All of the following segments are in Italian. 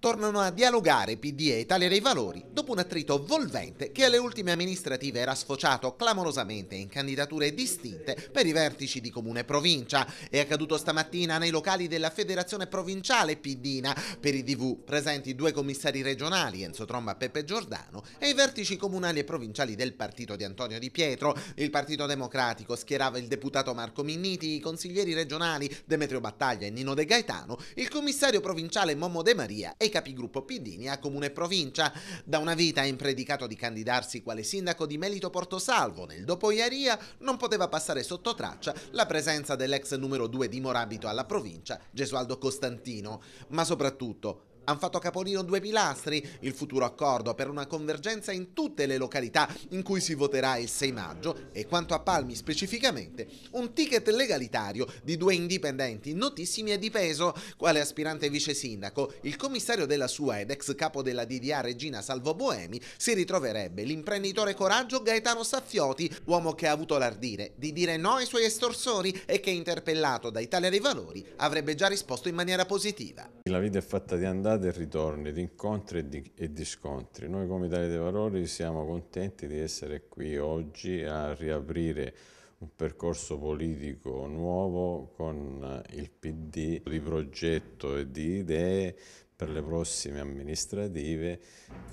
tornano a dialogare PD e Italia dei Valori dopo un attrito volvente che alle ultime amministrative era sfociato clamorosamente in candidature distinte per i vertici di comune e provincia. È accaduto stamattina nei locali della Federazione Provinciale Pidina. Per i DV presenti due commissari regionali, Enzo Tromba e Peppe Giordano, e i vertici comunali e provinciali del partito di Antonio Di Pietro. Il Partito Democratico schierava il deputato Marco Minniti, i consiglieri regionali Demetrio Battaglia e Nino De Gaetano, il commissario provinciale Momo De Maria e capigruppo PD a ha comune provincia. Da una vita ha impredicato di candidarsi quale sindaco di Melito Portosalvo. Nel dopo Iaria non poteva passare sotto traccia la presenza dell'ex numero 2 di Morabito alla provincia, Gesualdo Costantino. Ma soprattutto hanno fatto capolino due pilastri, il futuro accordo per una convergenza in tutte le località in cui si voterà il 6 maggio e quanto a Palmi specificamente, un ticket legalitario di due indipendenti notissimi e di peso, quale aspirante vice sindaco, il commissario della sua ed ex capo della DDA Regina Salvo Boemi, si ritroverebbe l'imprenditore coraggio Gaetano Saffioti, uomo che ha avuto l'ardire di dire no ai suoi estorsori e che interpellato da Italia dei Valori avrebbe già risposto in maniera positiva. La vita è fatta di andare e ritorni, di incontri e di, e di, scontri. Noi come Italia dei Valori siamo contenti di essere qui oggi a riaprire un percorso politico nuovo con eh, il PD di progetto e di idee per le prossime amministrative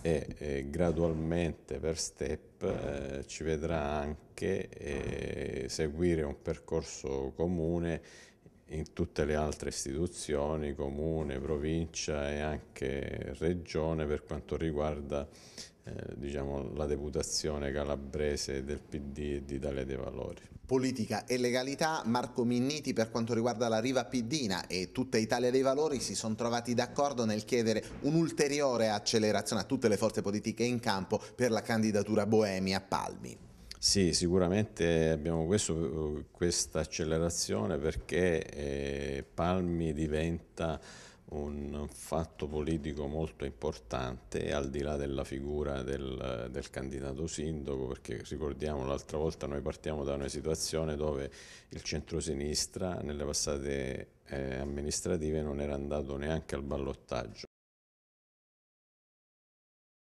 e, e gradualmente per step eh, ci vedrà anche eh, seguire un percorso comune in tutte le altre istituzioni, comune, provincia e anche regione per quanto riguarda eh, diciamo, la deputazione calabrese del PD e di Italia dei Valori. Politica e legalità, Marco Minniti per quanto riguarda la Riva Piddina e tutta Italia dei Valori si sono trovati d'accordo nel chiedere un'ulteriore accelerazione a tutte le forze politiche in campo per la candidatura Boemi a Palmi. Sì, sicuramente abbiamo questo, questa accelerazione perché eh, Palmi diventa un fatto politico molto importante al di là della figura del, del candidato sindaco perché ricordiamo l'altra volta noi partiamo da una situazione dove il centrosinistra nelle passate eh, amministrative non era andato neanche al ballottaggio.